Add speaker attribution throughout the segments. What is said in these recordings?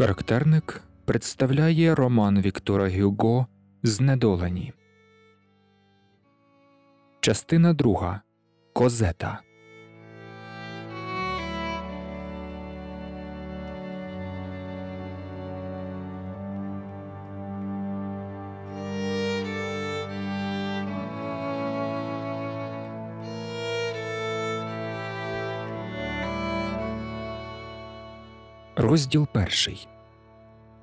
Speaker 1: Характерник представляє роман Віктора Гюго Знедолені. Частина друга Козета. Розділ перший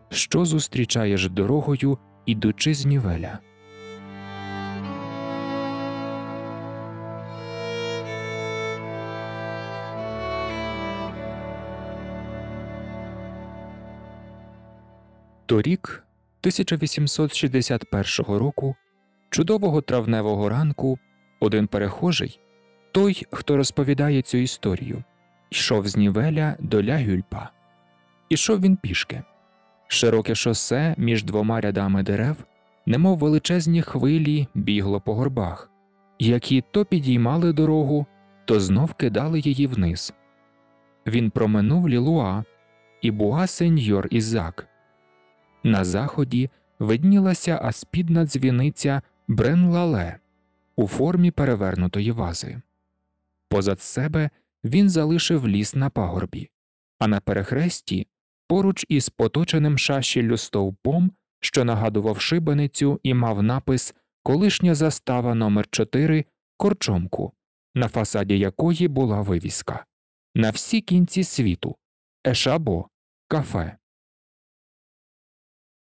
Speaker 1: Що зустрічаєш дорогою, ідучи з Нівеля? Торік 1861 року чудового травневого ранку один перехожий, той, хто розповідає цю історію, йшов з Нівеля до Лягюльпа. Ішов він пішки. Широке шосе між двома рядами дерев, немов величезні хвилі, бігло по горбах, які то підіймали дорогу, то знов кидали її вниз. Він проминув лілуа і буа сеньор Ізак. На заході виднілася аспідна дзвіниця Бренлале у формі перевернутої вази. Позад себе він залишив ліс на пагорбі, а на перехресті поруч із поточеним шашіллю стовпом, що нагадував шибаницю і мав напис Колишня застава номер 4 Корчомку, на фасаді якої була вивіска. На всі кінці світу Ешабо кафе.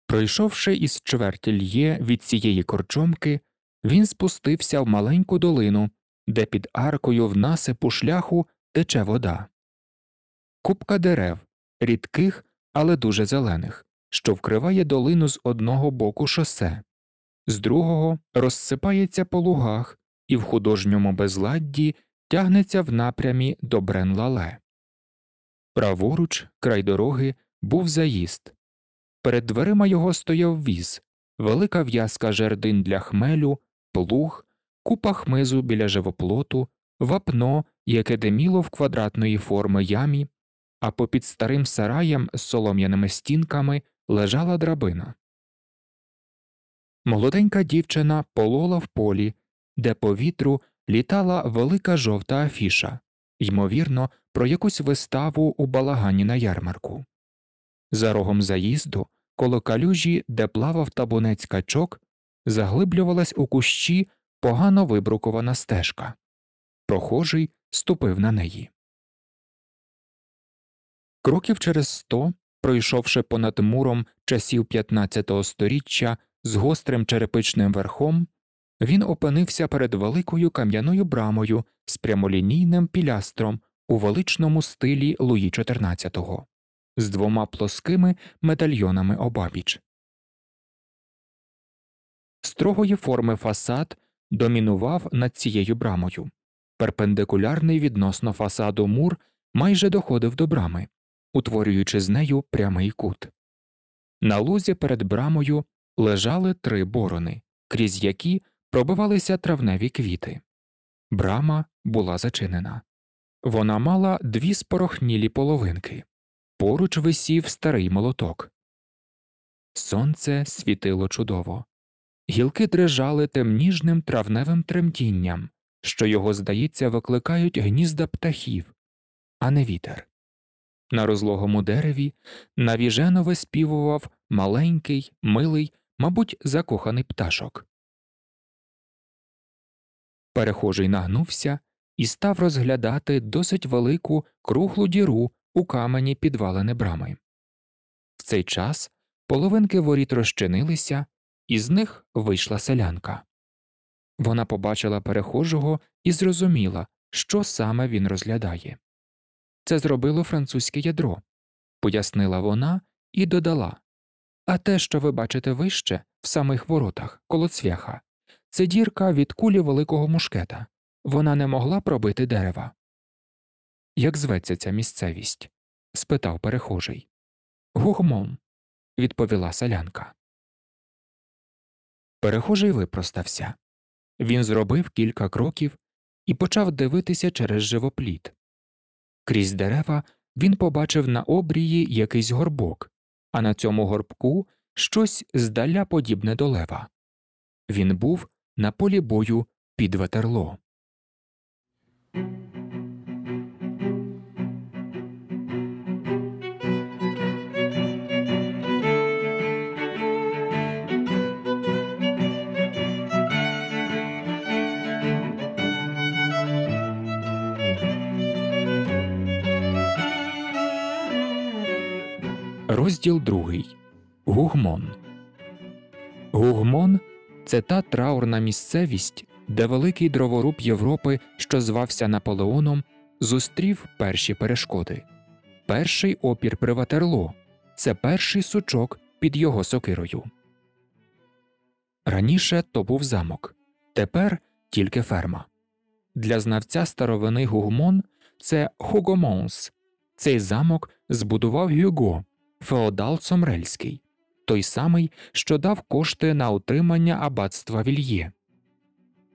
Speaker 1: Пройшовши із чверті льє від цієї корчомки, він спустився в маленьку долину, де під аркою в насипу шляху тече вода. Купка дерев, рідких, але дуже зелених, що вкриває долину з одного боку шосе, з другого розсипається по лугах і в художньому безладді тягнеться в напрямі до Бренлале. Праворуч, край дороги, був заїзд. Перед дверима його стояв віз, велика в'язка жердин для хмелю, плуг, купа хмизу біля живоплоту, вапно, яке деміло в квадратної форми ямі, а попід старим сараєм з солом'яними стінками лежала драбина. Молоденька дівчина полола в полі, де по вітру літала велика жовта афіша, ймовірно, про якусь виставу у балагані на ярмарку. За рогом заїзду, коло калюжі, де плавав табунець качок, заглиблювалась у кущі погано вибрукована стежка. Прохожий ступив на неї. Кроків через сто, пройшовши понад муром часів 15-го сторіччя з гострим черепичним верхом, він опинився перед великою кам'яною брамою з прямолінійним пілястром у величному стилі Луї XIV, з двома плоскими медальйонами обабіч. Строгої форми фасад домінував над цією брамою. Перпендикулярний відносно фасаду мур майже доходив до брами утворюючи з нею прямий кут. На лузі перед брамою лежали три борони, крізь які пробивалися травневі квіти. Брама була зачинена. Вона мала дві спорохнілі половинки. Поруч висів старий молоток. Сонце світило чудово. Гілки дрижали тим ніжним травневим тремтінням, що його, здається, викликають гнізда птахів, а не вітер. На розлогому дереві навіжено виспівував маленький, милий, мабуть, закоханий пташок. Перехожий нагнувся і став розглядати досить велику круглу діру у камені підвалини брами. В цей час половинки воріт розчинилися, і з них вийшла селянка. Вона побачила перехожого і зрозуміла, що саме він розглядає. Це зробило французьке ядро, пояснила вона і додала. А те, що ви бачите вище, в самих воротах, коло цвяха, це дірка від кулі великого мушкета. Вона не могла пробити дерева. Як зветься ця місцевість? спитав перехожий. Гугмон, відповіла селянка. Перехожий випростався. Він зробив кілька кроків і почав дивитися через живопліт. Крізь дерева він побачив на обрії якийсь горбок, а на цьому горбку щось здаля подібне до лева. Він був на полі бою під ветерло. Розділ 2. Гугмон. Гугмон це та траурна місцевість, де великий дроворуб Європи, що звався Наполеоном, зустрів перші перешкоди. Перший опір при Ватерло це перший сучок під його сокирою. Раніше то був замок, тепер тільки ферма. Для знавця старовини Гугмон це Хугомонс. Цей замок збудував Гюго феодал Сомрельський, той самий, що дав кошти на утримання аббатства вільє.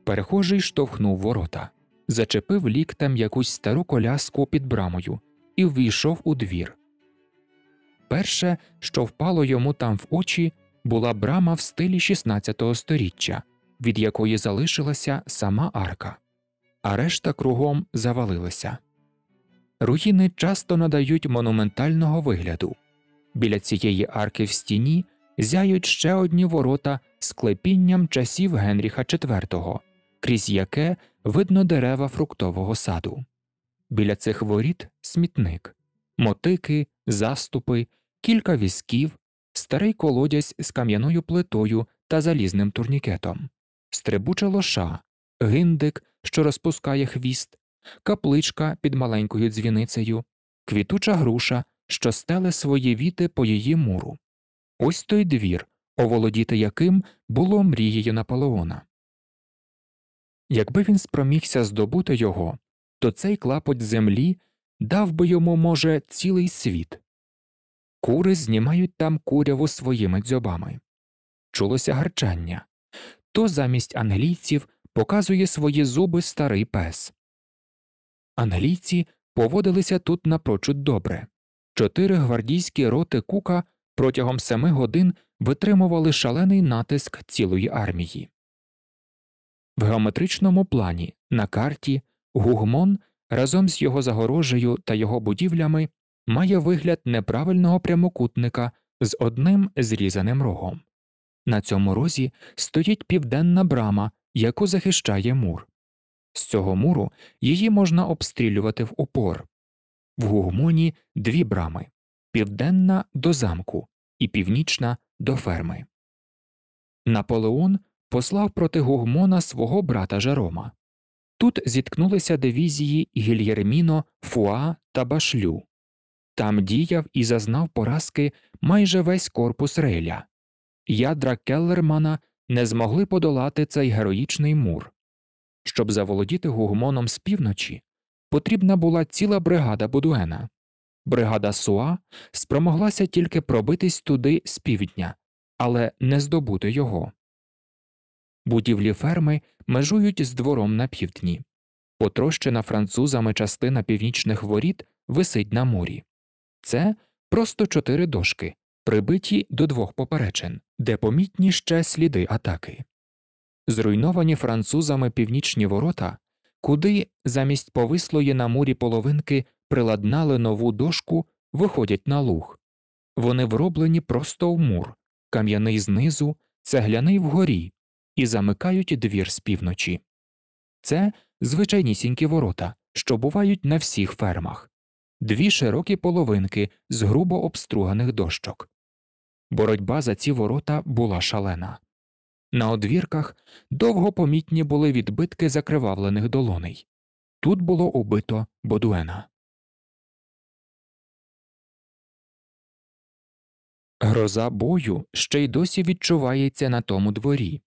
Speaker 1: Перехожий штовхнув ворота, зачепив ліктем якусь стару коляску під брамою і ввійшов у двір. Перше, що впало йому там в очі, була брама в стилі 16 го століття, від якої залишилася сама арка, а решта кругом завалилася. Руїни часто надають монументального вигляду, Біля цієї арки в стіні зяють ще одні ворота з клепінням часів Генріха IV, крізь яке видно дерева фруктового саду. Біля цих воріт смітник, мотики, заступи, кілька візків, старий колодязь з кам'яною плитою та залізним турнікетом, стрибуча лоша, гиндик, що розпускає хвіст, капличка під маленькою дзвіницею, квітуча груша що стали свої віти по її муру. Ось той двір, оволодіти яким було мрією Наполеона. Якби він спромігся здобути його, то цей клапоть землі дав би йому, може, цілий світ. Кури знімають там куряву своїми дзьобами. Чулося гарчання. То замість англійців показує свої зуби старий пес. Англійці поводилися тут напрочуд добре. Чотири гвардійські роти Кука протягом семи годин витримували шалений натиск цілої армії. В геометричному плані на карті Гугмон разом з його загорожею та його будівлями має вигляд неправильного прямокутника з одним зрізаним рогом. На цьому розі стоїть південна брама, яку захищає мур. З цього муру її можна обстрілювати в упор в Гугмоні дві брами південна до замку і північна до ферми. Наполеон послав проти Гугмона свого брата Жерома. Тут зіткнулися дивізії Гільєрміно, Фуа та Башлю. Там діяв і зазнав поразки майже весь корпус рейля. Ядра Келлермана не змогли подолати цей героїчний мур. Щоб заволодіти гугмоном з півночі, потрібна була ціла бригада будуена. Бригада Суа спромоглася тільки пробитись туди з півдня, але не здобути його. Будівлі ферми межують з двором на півдні. Потрощена французами частина північних воріт висить на мурі. Це просто чотири дошки, прибиті до двох поперечин, де помітні ще сліди атаки. Зруйновані французами північні ворота куди замість повислої на мурі половинки приладнали нову дошку, виходять на луг. Вони вроблені просто в мур, кам'яний знизу, цегляний вгорі, і замикають двір з півночі. Це звичайнісінькі ворота, що бувають на всіх фермах, дві широкі половинки з грубо обструганих дощок. Боротьба за ці ворота була шалена. На одвірках довго помітні були відбитки закривавлених долоней. Тут було убито Бодуена. Гроза бою ще й досі відчувається на тому дворі.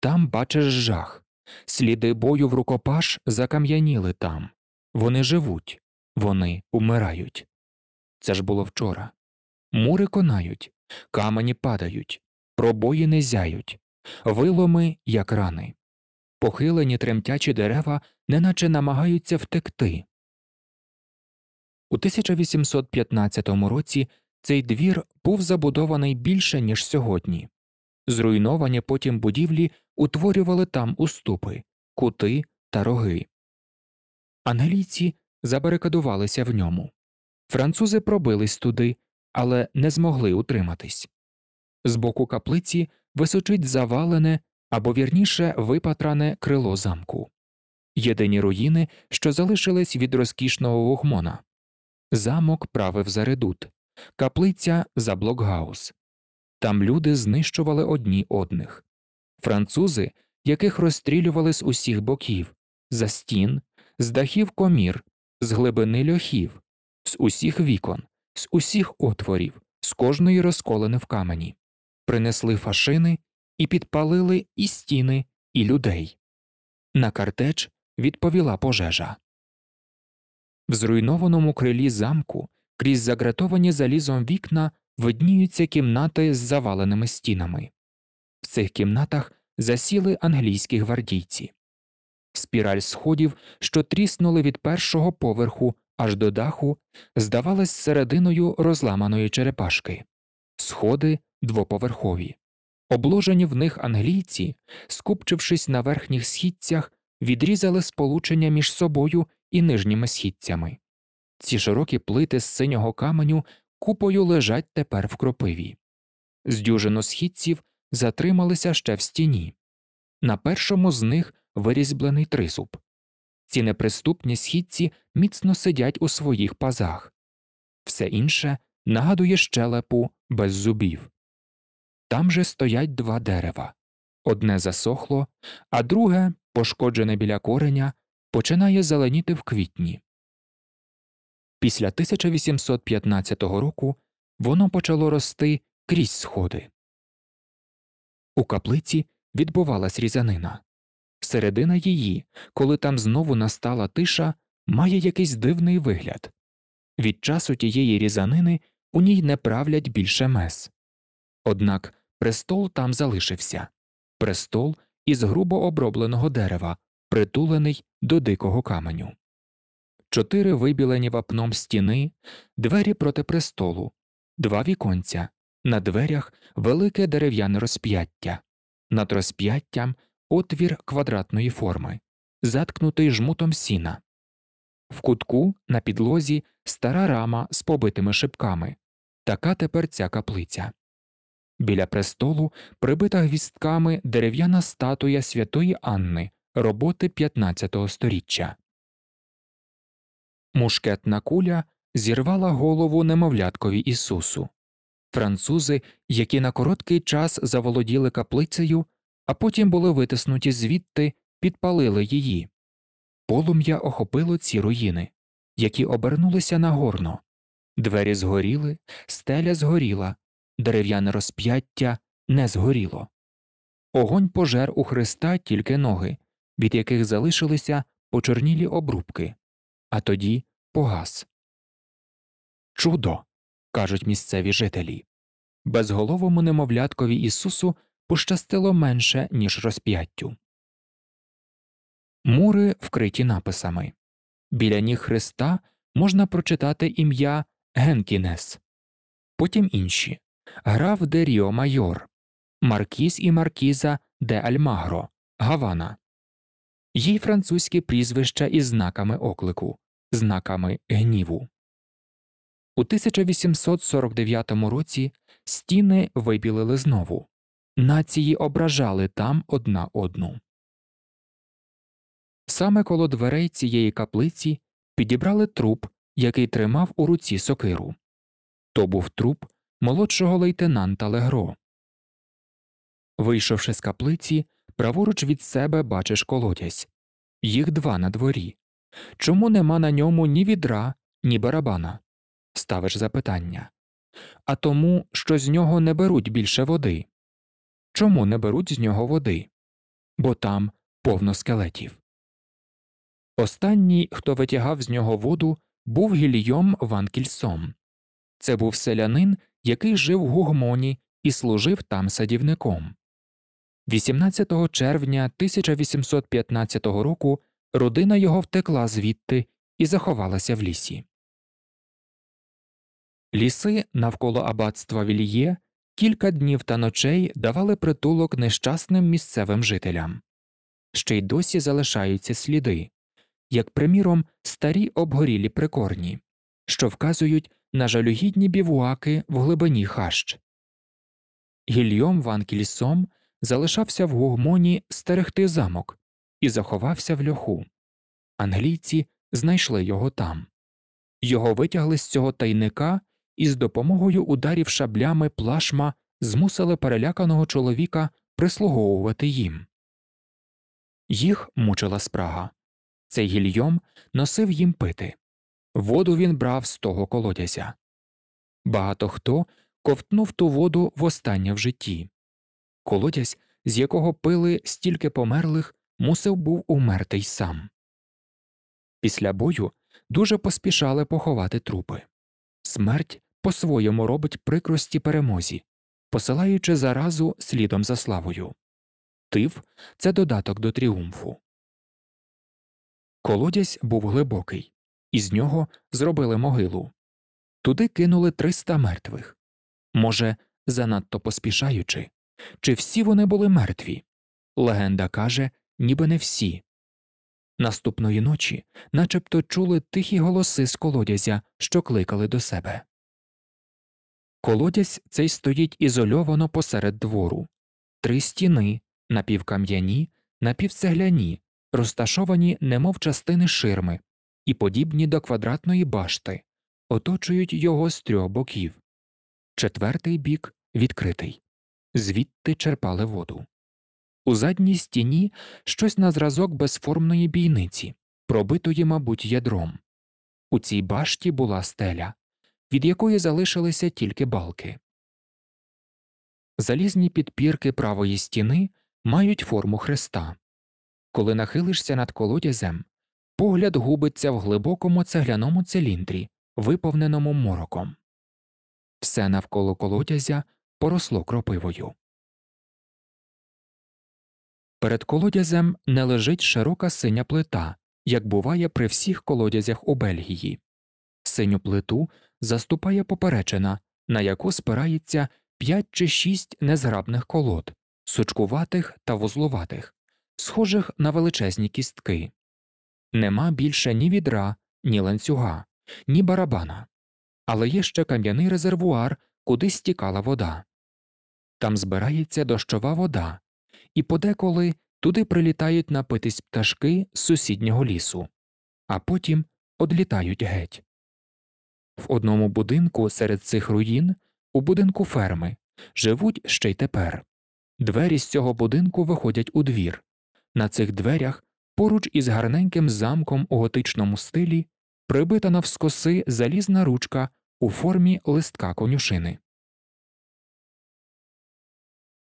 Speaker 1: Там бачиш жах. Сліди бою в рукопаш закам'яніли там. Вони живуть, вони умирають. Це ж було вчора. Мури конають, камені падають, пробої не зяють, виломи, як рани. Похилені тремтячі дерева неначе намагаються втекти. У 1815 році цей двір був забудований більше, ніж сьогодні. Зруйновані потім будівлі утворювали там уступи, кути та роги. Англійці забарикадувалися в ньому. Французи пробились туди, але не змогли утриматись. З боку каплиці височить завалене або вірніше випатране крило замку, єдині руїни, що залишились від розкішного вогмона. Замок правив за редут, каплиця за блокгаус. Там люди знищували одні одних французи, яких розстрілювали з усіх боків, за стін, з дахів комір, з глибини льохів, з усіх вікон, з усіх отворів, з кожної розколини в камені принесли фашини і підпалили і стіни, і людей. На картеч відповіла пожежа. В зруйнованому крилі замку крізь загратовані залізом вікна видніються кімнати з заваленими стінами. В цих кімнатах засіли англійські гвардійці. Спіраль сходів, що тріснули від першого поверху аж до даху, здавалась серединою розламаної черепашки. Сходи двоповерхові. Обложені в них англійці, скупчившись на верхніх східцях, відрізали сполучення між собою і нижніми східцями. Ці широкі плити з синього каменю купою лежать тепер в кропиві. З дюжину східців затрималися ще в стіні. На першому з них вирізблений тризуб. Ці неприступні східці міцно сидять у своїх пазах. Все інше нагадує щелепу без зубів. Там же стоять два дерева. Одне засохло, а друге, пошкоджене біля кореня, починає зеленіти в квітні. Після 1815 року воно почало рости крізь сходи. У каплиці відбувалась різанина. Середина її, коли там знову настала тиша, має якийсь дивний вигляд. Від часу тієї різанини у ній не правлять більше мес. Однак Престол там залишився престол із грубо обробленого дерева, притулений до дикого каменю, чотири вибілені вапном стіни, двері проти престолу, два віконця, на дверях велике дерев'яне розп'яття, над розп'яттям отвір квадратної форми, заткнутий жмутом сіна. В кутку на підлозі стара рама з побитими шипками. Така тепер ця каплиця. Біля престолу прибита гвістками дерев'яна статуя святої Анни роботи 15 го століття. Мушкетна куля зірвала голову немовляткові Ісусу. Французи, які на короткий час заволоділи каплицею, а потім були витиснуті звідти, підпалили її. Полум'я охопило ці руїни, які обернулися на горно. Двері згоріли, стеля згоріла, дерев'яне розп'яття не згоріло. Огонь пожер у Христа тільки ноги, від яких залишилися почорнілі обрубки, а тоді погас. Чудо. кажуть місцеві жителі. Безголовому немовляткові Ісусу пощастило менше, ніж розп'яттю. Мури вкриті написами. Біля ніг Христа можна прочитати ім'я Генкінес, потім інші Грав де Ріо Майор, Маркіз і Маркіза де Альмагро, Гавана. Їй французькі прізвища із знаками оклику, знаками гніву. У 1849 році стіни вибілили знову. Нації ображали там одна одну. Саме коло дверей цієї каплиці підібрали труп, який тримав у руці сокиру. То був труп молодшого лейтенанта Легро. Вийшовши з каплиці, праворуч від себе бачиш колодязь їх два на дворі. Чому нема на ньому ні відра, ні барабана? Ставиш запитання. А тому, що з нього не беруть більше води. Чому не беруть з нього води? Бо там повно скелетів. Останній, хто витягав з нього воду, був гільйом Ван Кільсом. Це був селянин, який жив в Гугмоні і служив там садівником. 18 червня 1815 року родина його втекла звідти і заховалася в лісі. Ліси навколо аббатства Вільє кілька днів та ночей давали притулок нещасним місцевим жителям, ще й досі залишаються сліди, як приміром, старі обгорілі прикорні, що вказують на жалюгідні бівуаки в глибині хащ. Гільйом Ван Кільсом залишався в гугмоні стерегти замок і заховався в льоху. Англійці знайшли його там. Його витягли з цього тайника і з допомогою ударів шаблями плашма змусили переляканого чоловіка прислуговувати їм. Їх мучила спрага. Цей гільйом носив їм пити. Воду він брав з того колодязя. Багато хто ковтнув ту воду востаннє в житті. Колодязь, з якого пили стільки померлих, мусив був умерти й сам. Після бою дуже поспішали поховати трупи. Смерть по своєму робить прикрості перемозі, посилаючи заразу слідом за славою. Тиф це додаток до тріумфу. Колодязь був глибокий із нього зробили могилу. Туди кинули 300 мертвих. Може, занадто поспішаючи, чи всі вони були мертві? Легенда каже, ніби не всі. Наступної ночі начебто чули тихі голоси з колодязя, що кликали до себе. Колодязь цей стоїть ізольовано посеред двору, три стіни напівкам'яні, напівцегляні, розташовані немов частини ширми, і подібні до квадратної башти, оточують його з трьох боків. Четвертий бік відкритий, звідти черпали воду. У задній стіні щось на зразок безформної бійниці, пробитої, мабуть, ядром. У цій башті була стеля, від якої залишилися тільки балки. Залізні підпірки правої стіни мають форму хреста. Коли нахилишся над колодязем, погляд губиться в глибокому цегляному циліндрі, виповненому мороком. Все навколо колодязя поросло кропивою. Перед колодязем не лежить широка синя плита, як буває при всіх колодязях у Бельгії. Синю плиту заступає поперечина, на яку спирається п'ять чи шість незграбних колод, сучкуватих та вузлуватих, схожих на величезні кістки. Нема більше ні відра, ні ланцюга, ні барабана, але є ще кам'яний резервуар, куди стікала вода. Там збирається дощова вода, і подеколи туди прилітають напитись пташки з сусіднього лісу, а потім одлітають геть. В одному будинку серед цих руїн, у будинку ферми, живуть ще й тепер. Двері з цього будинку виходять у двір. На цих дверях Поруч із гарненьким замком у готичному стилі прибита навскоси залізна ручка у формі листка конюшини.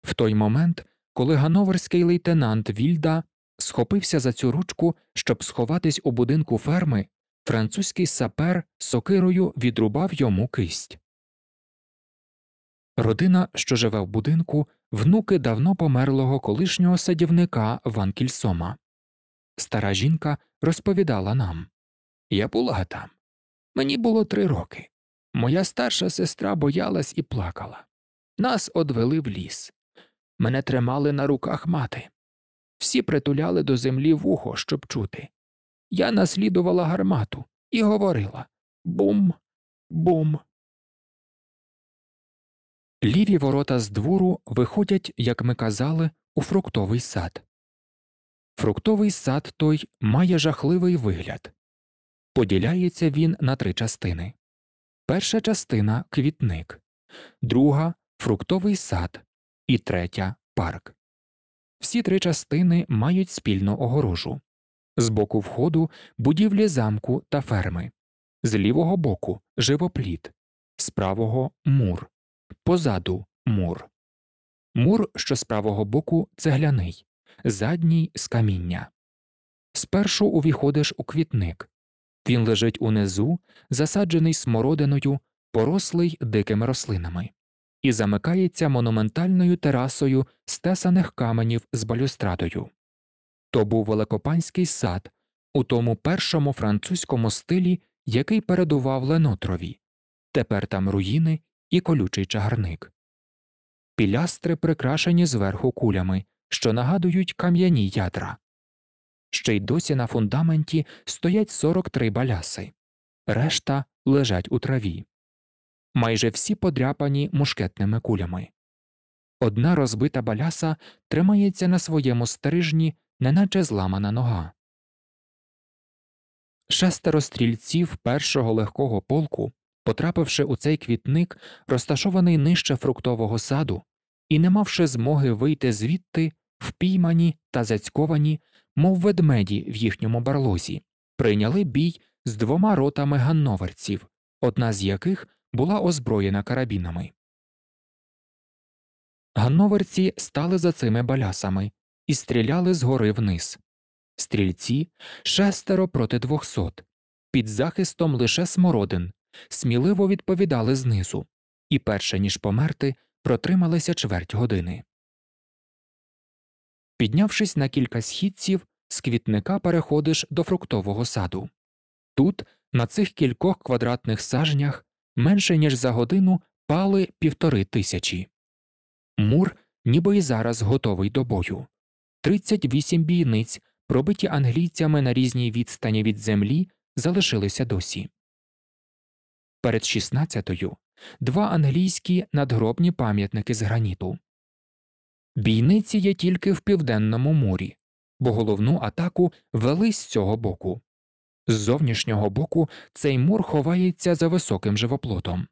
Speaker 1: В той момент, коли гановерський лейтенант Вільда схопився за цю ручку, щоб сховатись у будинку ферми, французький сапер сокирою відрубав йому кисть. Родина, що живе в будинку, внуки давно померлого колишнього садівника Ван Кільсома. Стара жінка розповідала нам Я була там. Мені було три роки. Моя старша сестра боялась і плакала. Нас одвели в ліс. Мене тримали на руках мати. Всі притуляли до землі вухо, щоб чути. Я наслідувала гармату і говорила Бум, бум. Ліві ворота з двору виходять, як ми казали, у фруктовий сад. Фруктовий сад той має жахливий вигляд. Поділяється він на три частини перша частина квітник, друга фруктовий сад і третя парк. Всі три частини мають спільну огорожу з боку входу будівлі замку та ферми, з лівого боку живопліт, з правого мур, позаду мур. Мур, що з правого боку цегляний, задній з каміння. Спершу увіходиш у квітник. Він лежить унизу, засаджений смородиною, порослий дикими рослинами, і замикається монументальною терасою стесаних каменів з балюстрадою. То був Великопанський сад у тому першому французькому стилі, який передував Ленотрові, тепер там руїни і колючий чагарник. Пілястри прикрашені зверху кулями, що нагадують кам'яні ядра. Ще й досі на фундаменті стоять 43 баляси, решта лежать у траві. Майже всі подряпані мушкетними кулями. Одна розбита баляса тримається на своєму стрижні, неначе зламана нога. Шестеро стрільців першого легкого полку, потрапивши у цей квітник, розташований нижче фруктового саду, і, не мавши змоги вийти звідти, впіймані та зацьковані, мов ведмеді в їхньому барлозі, прийняли бій з двома ротами ганноверців, одна з яких була озброєна карабінами. Ганноверці стали за цими балясами і стріляли згори вниз. Стрільці шестеро проти двохсот, під захистом лише смородин, сміливо відповідали знизу, і, перше ніж померти, протрималися чверть години. Піднявшись на кілька східців, з квітника переходиш до фруктового саду. Тут, на цих кількох квадратних сажнях, менше ніж за годину пали півтори тисячі. Мур, ніби й зараз готовий до бою. 38 бійниць, пробиті англійцями на різній відстані від землі, залишилися досі. Перед 16-ю два англійські надгробні пам'ятники з граніту. Бійниці є тільки в південному мурі, бо головну атаку вели з цього боку. З зовнішнього боку цей мур ховається за високим живоплотом.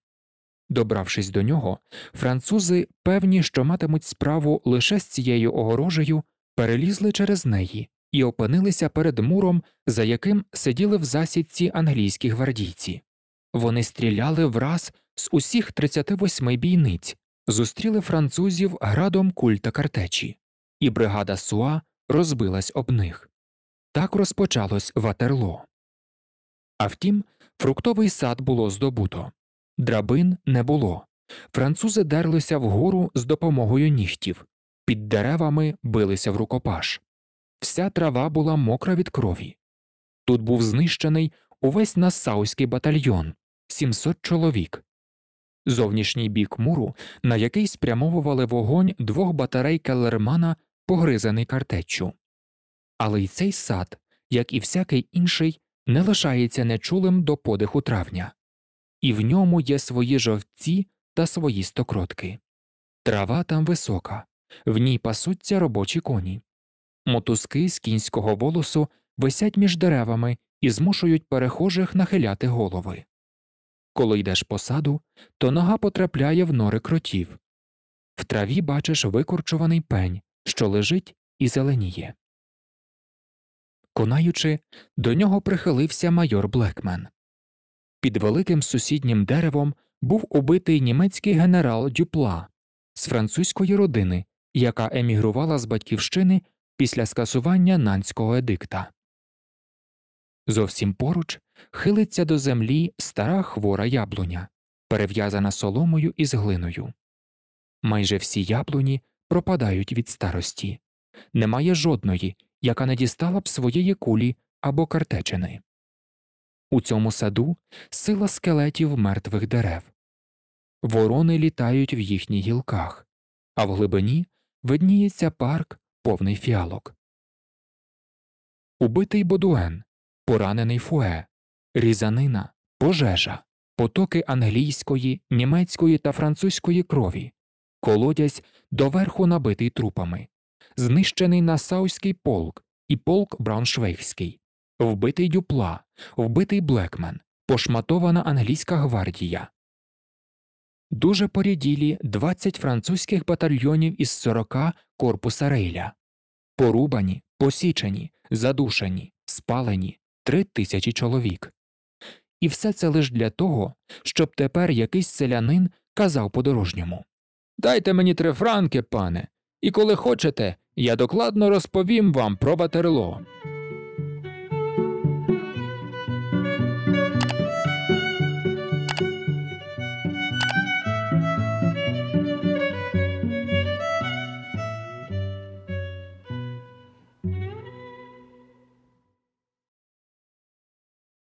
Speaker 1: Добравшись до нього, французи певні, що матимуть справу лише з цією огорожею, перелізли через неї і опинилися перед муром, за яким сиділи в засідці англійські гвардійці. Вони стріляли враз з усіх 38 бійниць, зустріли французів градом куль та картечі, і бригада Суа розбилась об них. Так розпочалось ватерло. А втім, фруктовий сад було здобуто, драбин не було. Французи дерлися вгору з допомогою нігтів, під деревами билися в рукопаш. Вся трава була мокра від крові. Тут був знищений увесь насауський батальйон, 700 чоловік. Зовнішній бік муру, на який спрямовували вогонь двох батарей Келлермана, погризаний картеччю. Але й цей сад, як і всякий інший, не лишається нечулим до подиху травня, і в ньому є свої жовці та свої стокротки. Трава там висока, в ній пасуться робочі коні. Мотузки з кінського волосу висять між деревами і змушують перехожих нахиляти голови. Коли йдеш по саду, то нога потрапляє в нори кротів. В траві бачиш викорчуваний пень, що лежить і зеленіє. Конаючи, до нього прихилився майор Блекмен. Під великим сусіднім деревом був убитий німецький генерал Дюпла з французької родини, яка емігрувала з батьківщини після скасування нанського едикта. Зовсім поруч хилиться до землі стара хвора яблуня, перев'язана соломою і з глиною. Майже всі яблуні пропадають від старості. Немає жодної, яка не дістала б своєї кулі або картечини. У цьому саду сила скелетів мертвих дерев. Ворони літають в їхніх гілках, а в глибині видніється парк, повний фіалок. Убитий Бодуен, поранений Фуе, різанина, пожежа, потоки англійської, німецької та французької крові, колодязь доверху набитий трупами, знищений Насауський полк і полк Брауншвейгський, вбитий дюпла, вбитий Блекмен, пошматована англійська гвардія. Дуже поріділі 20 французьких батальйонів із 40 корпуса рейля, порубані, посічені, задушені, спалені 3 тисячі чоловік. І все це лише для того, щоб тепер якийсь селянин казав подорожньому Дайте мені три франки, пане, і коли хочете, я докладно розповім вам про батерло.